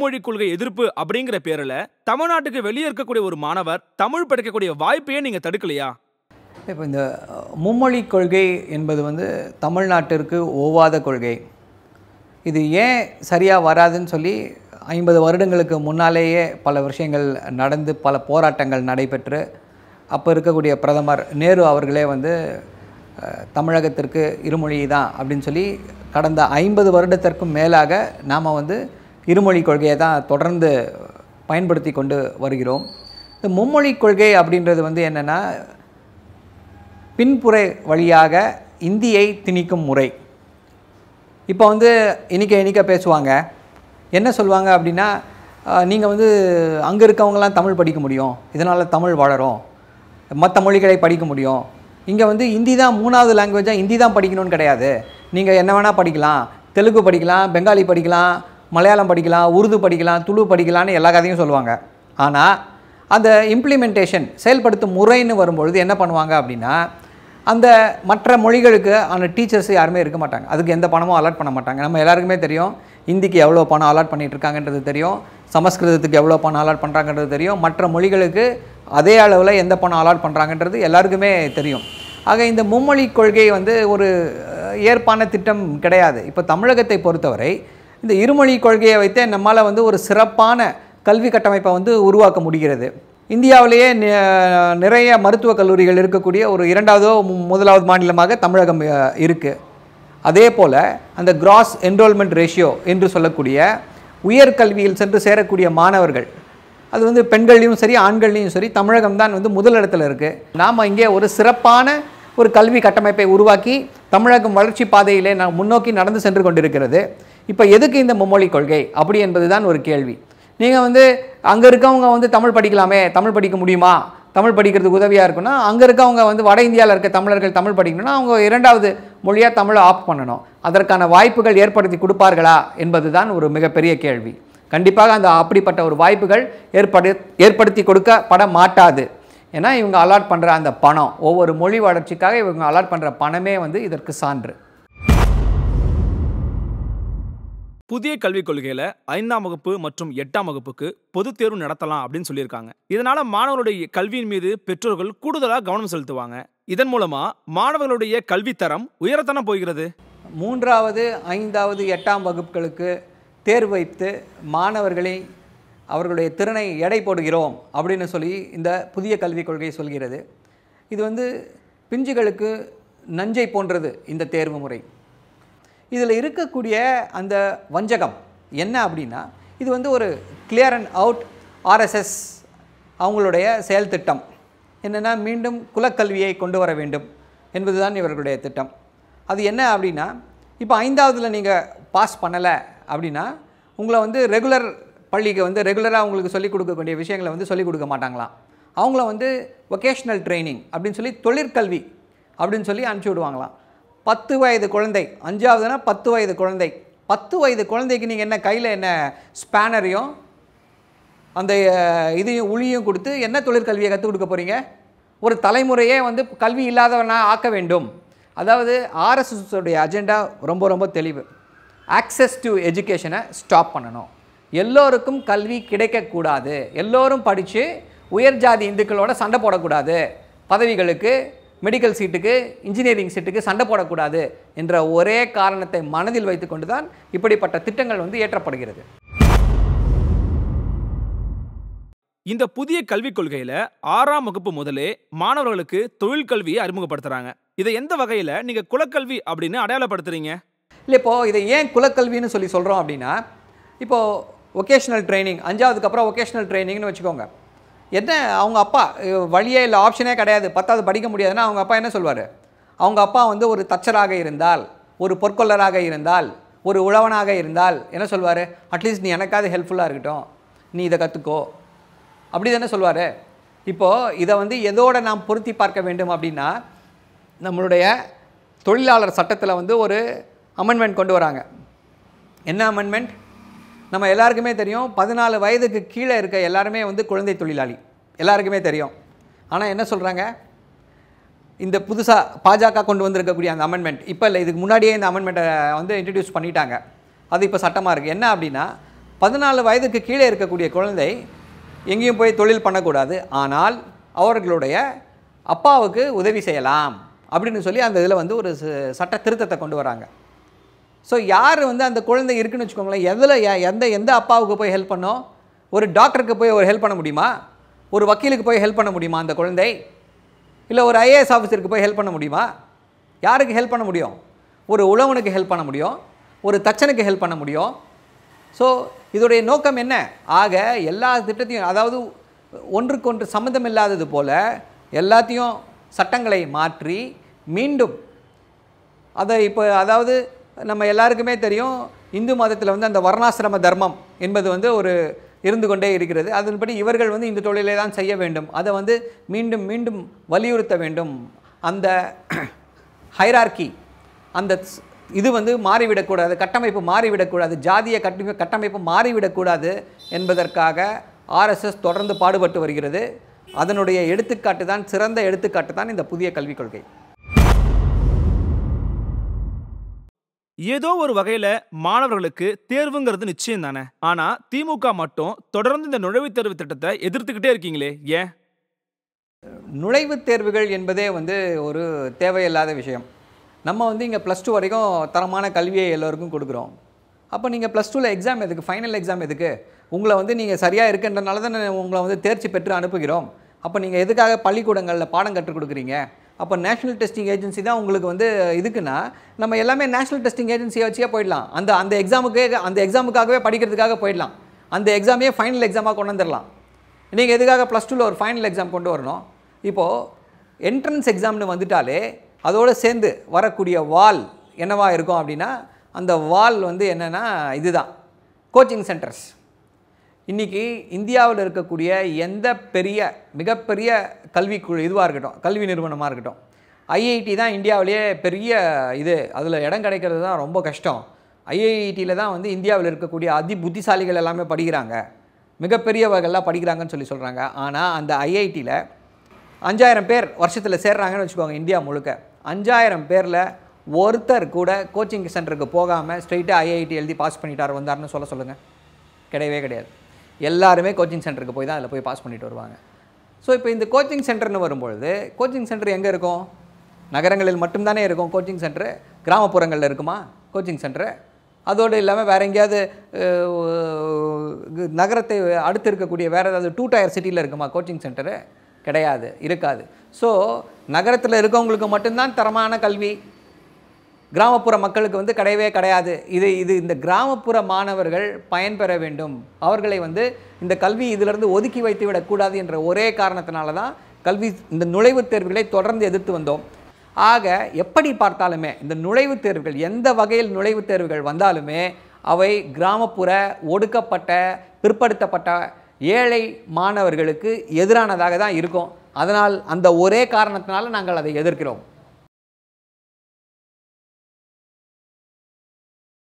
மும்மொழி கொள்கை எதிர்ப்பு அப்படிங்கிற பேரில் தமிழ்நாட்டுக்கு வெளியே இருக்கக்கூடிய ஒரு மாணவர் தமிழ் படிக்கக்கூடிய வாய்ப்பையே நீங்கள் தடுக்கலையா இப்போ இந்த மும்மொழி கொள்கை என்பது வந்து தமிழ்நாட்டிற்கு ஓவாத கொள்கை இது ஏன் சரியாக வராதுன்னு சொல்லி ஐம்பது வருடங்களுக்கு முன்னாலேயே பல விஷயங்கள் நடந்து பல போராட்டங்கள் நடைபெற்று அப்போ இருக்கக்கூடிய பிரதமர் நேரு அவர்களே வந்து தமிழகத்திற்கு இருமொழி தான் அப்படின்னு சொல்லி கடந்த ஐம்பது வருடத்திற்கும் மேலாக நாம் வந்து இருமொழி கொள்கையை தான் தொடர்ந்து பயன்படுத்தி கொண்டு வருகிறோம் இந்த மும்மொழி கொள்கை அப்படின்றது வந்து என்னென்னா பின்புறை வழியாக இந்தியை திணிக்கும் முறை இப்போ வந்து இன்றைக்கி இன்றைக்க பேசுவாங்க என்ன சொல்லுவாங்க அப்படின்னா நீங்கள் வந்து அங்கே இருக்கவங்களாம் தமிழ் படிக்க முடியும் இதனால் தமிழ் வளரும் மற்ற மொழிகளை படிக்க முடியும் இங்கே வந்து ஹிந்தி தான் மூணாவது லாங்குவேஜாக ஹிந்தி தான் படிக்கணும்னு கிடையாது நீங்கள் என்ன வேணால் படிக்கலாம் தெலுங்கு படிக்கலாம் பெங்காலி படிக்கலாம் மலையாளம் படிக்கலாம் உருது படிக்கலாம் துளு படிக்கலாம்னு எல்லா கதையும் சொல்லுவாங்க ஆனால் அந்த இம்ப்ளிமெண்டேஷன் செயல்படுத்தும் முறைன்னு வரும்பொழுது என்ன பண்ணுவாங்க அப்படின்னா அந்த மற்ற மொழிகளுக்கு அந்த டீச்சர்ஸ் யாருமே இருக்க மாட்டாங்க அதுக்கு எந்த பணமும் அலாட் பண்ண மாட்டாங்க நம்ம எல்லாருக்குமே தெரியும் ஹிந்திக்கு எவ்வளோ பணம் அலாட் பண்ணிகிட்டு இருக்காங்கன்றது தெரியும் சமஸ்கிருதத்துக்கு எவ்வளோ பணம் அலாட் பண்ணுறாங்கன்றது தெரியும் மற்ற மொழிகளுக்கு அதே அளவில் எந்த பணம் அலாட் பண்ணுறாங்கன்றது எல்லாருக்குமே தெரியும் ஆக இந்த மும்மொழி கொள்கை வந்து ஒரு ஏற்பான திட்டம் கிடையாது இப்போ தமிழகத்தை பொறுத்தவரை இந்த இருமொழி கொள்கையை வைத்தே நம்மால் வந்து ஒரு சிறப்பான கல்வி கட்டமைப்பை வந்து உருவாக்க முடிகிறது இந்தியாவிலேயே நிறைய மருத்துவக் கல்லூரிகள் இருக்கக்கூடிய ஒரு இரண்டாவதோ முதலாவது மாநிலமாக தமிழகம் இருக்குது அதே போல் அந்த கிராஸ் என்ரோல்மெண்ட் ரேஷியோ என்று சொல்லக்கூடிய உயர்கல்வியில் சென்று சேரக்கூடிய மாணவர்கள் அது வந்து பெண்கள்லையும் சரி ஆண்கள்லையும் சரி தமிழகம் தான் வந்து முதலிடத்தில் இருக்குது நாம் இங்கே ஒரு சிறப்பான ஒரு கல்வி கட்டமைப்பை உருவாக்கி தமிழகம் வளர்ச்சி பாதையிலே நான் முன்னோக்கி நடந்து சென்று கொண்டிருக்கிறது இப்போ எதுக்கு இந்த மும்மொழி கொள்கை அப்படி என்பது தான் ஒரு கேள்வி நீங்கள் வந்து அங்கே இருக்கவங்க வந்து தமிழ் படிக்கலாமே தமிழ் படிக்க முடியுமா தமிழ் படிக்கிறதுக்கு உதவியாக இருக்குன்னா அங்கே இருக்கவங்க வந்து வட இந்தியாவில் இருக்க தமிழர்கள் தமிழ் படிக்கணும்னா அவங்க இரண்டாவது மொழியாக தமிழை ஆப் பண்ணணும் அதற்கான வாய்ப்புகள் ஏற்படுத்தி கொடுப்பார்களா என்பது தான் ஒரு மிகப்பெரிய கேள்வி கண்டிப்பாக அந்த அப்படிப்பட்ட ஒரு வாய்ப்புகள் ஏற்படு ஏற்படுத்தி கொடுக்கப்பட மாட்டாது ஏன்னா இவங்க அலாட் பண்ணுற அந்த பணம் ஒவ்வொரு மொழி வளர்ச்சிக்காக இவங்க அலாட் பண்ணுற பணமே வந்து இதற்கு சான்று புதிய கல்விக் கொள்கையில ஐந்தாம் வகுப்பு மற்றும் எட்டாம் வகுப்புக்கு பொது தேர்வு நடத்தலாம் அப்படின்னு சொல்லியிருக்காங்க இதனால மாணவருடைய கல்வியின் மீது பெற்றோர்கள் கூடுதலாக கவனம் செலுத்துவாங்க இதன் மூலமா மாணவர்களுடைய கல்வித்தரம் உயரத்தனம் போகிறது மூன்றாவது ஐந்தாவது எட்டாம் வகுப்புகளுக்கு தேர்வு வைத்து மாணவர்களை அவர்களுடைய திறனை எடை போடுகிறோம் அப்படின்னு சொல்லி இந்த புதிய கல்விக் கொள்கையை சொல்கிறது இது வந்து பிஞ்சுகளுக்கு நஞ்சை போன்றது இந்த தேர்வு முறை இதில் இருக்கக்கூடிய அந்த வஞ்சகம் என்ன அப்படின்னா இது வந்து ஒரு கிளியர் அண்ட் அவுட் ஆர்எஸ்எஸ் அவங்களுடைய செயல் திட்டம் என்னென்னா மீண்டும் குலக்கல்வியை கொண்டு வர வேண்டும் என்பதுதான் இவர்களுடைய திட்டம் அது என்ன அப்படின்னா இப்போ ஐந்தாவதில் நீங்கள் பாஸ் பண்ணலை அப்படின்னா உங்களை வந்து ரெகுலர் பள்ளிக்கு வந்து ரெகுலராக அவங்களுக்கு சொல்லிக் கொடுக்கக்கூடிய விஷயங்களை வந்து சொல்லிக் கொடுக்க மாட்டாங்களாம் அவங்கள வந்து வொக்கேஷ்னல் ட்ரைனிங் அப்படின்னு சொல்லி தொழிற்கல்வி அப்படின்னு சொல்லி அனுப்பிச்சி விடுவாங்களாம் பத்து வயது குழந்தை அஞ்சாவதுனா பத்து வயது குழந்தை பத்து வயது குழந்தைக்கு நீங்கள் என்ன கையில் என்ன ஸ்பேனரையும் அந்த இதையும் உளியும் கொடுத்து என்ன தொழிற்கல்வியை கற்றுக் கொடுக்க போகிறீங்க ஒரு தலைமுறையே வந்து கல்வி இல்லாதவனாக ஆக்க வேண்டும் அதாவது ஆர்எஸ்எஸோடைய அஜெண்டா ரொம்ப ரொம்ப தெளிவு ஆக்சஸ் டு எஜுகேஷனை ஸ்டாப் பண்ணணும் எல்லோருக்கும் கல்வி கிடைக்கக்கூடாது எல்லோரும் படித்து உயர்ஜாதி இந்துக்களோட சண்டை போடக்கூடாது பதவிகளுக்கு மெடிக்கல் சீட்டுக்கு இன்ஜினியரிங் சீட்டுக்கு சண்டை போடக்கூடாது என்ற ஒரே காரணத்தை மனதில் வைத்துக்கொண்டு தான் இப்படிப்பட்ட திட்டங்கள் வந்து ஏற்றப்படுகிறது இந்த புதிய கல்விக் கொள்கையில ஆறாம் வகுப்பு முதலே மாணவர்களுக்கு தொழில் கல்வியை அறிமுகப்படுத்துறாங்க இதை எந்த வகையில நீங்க குலக்கல்வி அப்படின்னு அடையாளப்படுத்துறீங்க இல்லை இப்போது இதை ஏன் குலக்கல்வின்னு சொல்லி சொல்கிறோம் அப்படின்னா இப்போது ஒகேஷ்னல் ட்ரைனிங் அஞ்சாவதுக்கு அப்புறம் ஒகேஷ்னல் ட்ரைனிங்னு வச்சுக்கோங்க என்ன அவங்க அப்பா வழியே இல்லை ஆப்ஷனே கிடையாது பத்தாவது படிக்க முடியாதுன்னா அவங்க அப்பா என்ன சொல்வார் அவங்க அப்பா வந்து ஒரு தச்சராக இருந்தால் ஒரு பொற்கொள்ளராக இருந்தால் ஒரு உழவனாக இருந்தால் என்ன சொல்வார் அட்லீஸ்ட் நீ எனக்காவது ஹெல்ப்ஃபுல்லாக இருக்கட்டும் நீ இதை கற்றுக்கோ அப்படி தானே சொல்வார் இப்போது இதை வந்து எதோடு நாம் பொருத்தி பார்க்க வேண்டும் அப்படின்னா நம்மளுடைய தொழிலாளர் சட்டத்தில் வந்து ஒரு அமெண்ட்மெண்ட் கொண்டு வராங்க என்ன அமெண்ட்மெண்ட் நம்ம எல்லாருக்குமே தெரியும் பதினாலு வயதுக்கு கீழே இருக்க எல்லாருமே வந்து குழந்தை தொழிலாளி எல்லாருக்குமே தெரியும் ஆனால் என்ன சொல்கிறாங்க இந்த புதுசாக பாஜக கொண்டு வந்திருக்கக்கூடிய அந்த அமெண்ட்மெண்ட் இப்போ இல்லை இதுக்கு முன்னாடியே இந்த அமெண்ட்மெண்ட்டை வந்து இன்ட்ரடியூஸ் பண்ணிட்டாங்க அது இப்போ சட்டமாக இருக்குது என்ன அப்படின்னா பதினாலு வயதுக்கு கீழே இருக்கக்கூடிய குழந்தை எங்கேயும் போய் தொழில் பண்ணக்கூடாது ஆனால் அவர்களுடைய அப்பாவுக்கு உதவி செய்யலாம் அப்படின்னு சொல்லி அந்த இதில் வந்து ஒரு சட்ட திருத்தத்தை கொண்டு வராங்க ஸோ யார் வந்து அந்த குழந்தை இருக்குன்னு வச்சுக்கோங்களேன் எதில் எந்த எந்த அப்பாவுக்கு போய் ஹெல்ப் பண்ணோம் ஒரு டாக்டருக்கு போய் ஒரு ஹெல்ப் பண்ண முடியுமா ஒரு வக்கீலுக்கு போய் ஹெல்ப் பண்ண முடியுமா அந்த குழந்தை இல்லை ஒரு ஐஏஎஸ் ஆஃபீஸருக்கு போய் ஹெல்ப் பண்ண முடியுமா யாருக்கு ஹெல்ப் பண்ண முடியும் ஒரு உழவனுக்கு ஹெல்ப் பண்ண முடியும் ஒரு தச்சனுக்கு ஹெல்ப் பண்ண முடியும் ஸோ இதோடைய நோக்கம் என்ன ஆக எல்லா திட்டத்தையும் அதாவது ஒன்றுக்கு ஒன்று சம்மந்தம் இல்லாதது போல் எல்லாத்தையும் சட்டங்களை மாற்றி மீண்டும் அதை இப்போ அதாவது நம்ம எல்லாருக்குமே தெரியும் இந்து மதத்தில் வந்து அந்த வர்ணாசிரம தர்மம் என்பது வந்து ஒரு இருந்து கொண்டே இருக்கிறது அதன்படி இவர்கள் வந்து இந்த தொழிலை தான் செய்ய வேண்டும் அதை வந்து மீண்டும் மீண்டும் வலியுறுத்த வேண்டும் அந்த ஹைரார்கி அந்த இது வந்து மாறிவிடக்கூடாது கட்டமைப்பு மாறிவிடக்கூடாது ஜாதிய கட்டமை கட்டமைப்பு மாறிவிடக்கூடாது என்பதற்காக ஆர்எஸ்எஸ் தொடர்ந்து பாடுபட்டு வருகிறது அதனுடைய எடுத்துக்காட்டு தான் சிறந்த எடுத்துக்காட்டு தான் இந்த புதிய கல்விக் கொள்கை ஏதோ ஒரு வகையில மாணவர்களுக்கு தேர்வுங்கிறது நிச்சயம் தானே ஆனா திமுக மட்டும் தொடர்ந்து இந்த நுழைவுத் தேர்வு திட்டத்தை எதிர்த்துக்கிட்டே இருக்கீங்களே ஏன் நுழைவுத் தேர்வுகள் என்பதே வந்து ஒரு தேவையில்லாத விஷயம் நம்ம வந்து இங்கே ப்ளஸ் டூ வரைக்கும் தரமான கல்வியை எல்லோருக்கும் கொடுக்குறோம் அப்போ நீங்கள் ப்ளஸ் டூவில் எக்ஸாம் எதுக்கு ஃபைனல் எக்ஸாம் எதுக்கு உங்களை வந்து நீங்கள் சரியாக இருக்குன்றனால தான் உங்களை வந்து தேர்ச்சி பெற்று அனுப்புகிறோம் அப்போ நீங்கள் எதுக்காக பள்ளிக்கூடங்களில் பாடம் கற்றுக் கொடுக்குறீங்க அப்போ நேஷனல் டெஸ்டிங் ஏஜென்சி தான் உங்களுக்கு வந்து இதுக்குன்னா நம்ம எல்லாமே நேஷனல் டெஸ்டிங் ஏஜென்சியை வச்சே போயிடலாம் அந்த அந்த எக்ஸாமுக்கே அந்த எக்ஸாமுக்காகவே படிக்கிறதுக்காக போயிடலாம் அந்த எக்ஸாமையே ஃபைனல் எக்ஸாமாக கொண்டு வந்துடலாம் நீங்கள் எதுக்காக ப்ளஸ் டூவில் ஒரு ஃபைனல் எக்ஸாம் கொண்டு வரணும் இப்போது என்ட்ரன்ஸ் எக்ஸாம்னு வந்துட்டாலே அதோடு சேர்ந்து வரக்கூடிய வால் என்னவாக இருக்கும் அப்படின்னா அந்த வால் வந்து என்னென்னா இதுதான் கோச்சிங் சென்டர்ஸ் இன்றைக்கி இந்தியாவில் இருக்கக்கூடிய எந்த பெரிய மிகப்பெரிய கல்வி குழு இதுவாக இருக்கட்டும் கல்வி நிறுவனமாக இருக்கட்டும் ஐஐடி தான் இந்தியாவிலேயே பெரிய இது அதில் இடம் கிடைக்கிறது தான் ரொம்ப கஷ்டம் ஐஐடியில் தான் வந்து இந்தியாவில் இருக்கக்கூடிய அதி புத்திசாலிகள் எல்லாமே படிக்கிறாங்க மிகப்பெரிய படிக்கிறாங்கன்னு சொல்லி சொல்கிறாங்க ஆனால் அந்த ஐஐடியில் அஞ்சாயிரம் பேர் வருஷத்தில் சேர்றாங்கன்னு வச்சுக்கோங்க இந்தியா முழுக்க அஞ்சாயிரம் பேரில் ஒருத்தர் கூட கோச்சிங் சென்டருக்கு போகாமல் ஸ்ட்ரெயிட்டாக ஐஐடி எழுதி பாஸ் பண்ணிட்டார் வந்தார்னு சொல்ல சொல்லுங்கள் கிடையவே கிடையாது எல்லாருமே கோச்சிங் சென்டருக்கு போய் தான் அதில் போய் பாஸ் பண்ணிட்டு வருவாங்க ஸோ இப்போ இந்த கோச்சிங் சென்டர்னு வரும்பொழுது கோச்சிங் சென்டர் எங்கே இருக்கும் நகரங்களில் மட்டும்தானே இருக்கும் கோச்சிங் சென்டரு கிராமப்புறங்களில் இருக்குமா கோச்சிங் சென்டரு அதோடு இல்லாமல் வேறு எங்கேயாவது நகரத்தை அடுத்து இருக்கக்கூடிய வேறு ஏதாவது டூ டயர் சிட்டியில் இருக்குமா கோச்சிங் சென்டரு கிடையாது இருக்காது ஸோ நகரத்தில் இருக்கவங்களுக்கு மட்டும்தான் தரமான கல்வி கிராமப்புற மக்களுக்கு வந்து கிடையவே கிடையாது இது இது இந்த கிராமப்புற மாணவர்கள் பயன்பெற வேண்டும் அவர்களை வந்து இந்த கல்வி இதிலிருந்து ஒதுக்கி வைத்து விடக்கூடாது என்ற ஒரே காரணத்தினால தான் கல்வி இந்த நுழைவுத் தேர்வுகளை தொடர்ந்து எதிர்த்து வந்தோம் ஆக எப்படி பார்த்தாலுமே இந்த நுழைவுத் தேர்வுகள் எந்த வகையில் நுழைவுத் தேர்வுகள் வந்தாலுமே அவை கிராமப்புற ஒடுக்கப்பட்ட பிற்படுத்தப்பட்ட ஏழை மாணவர்களுக்கு எதிரானதாக தான் இருக்கும் அதனால் அந்த ஒரே காரணத்தினால நாங்கள் அதை எதிர்க்கிறோம்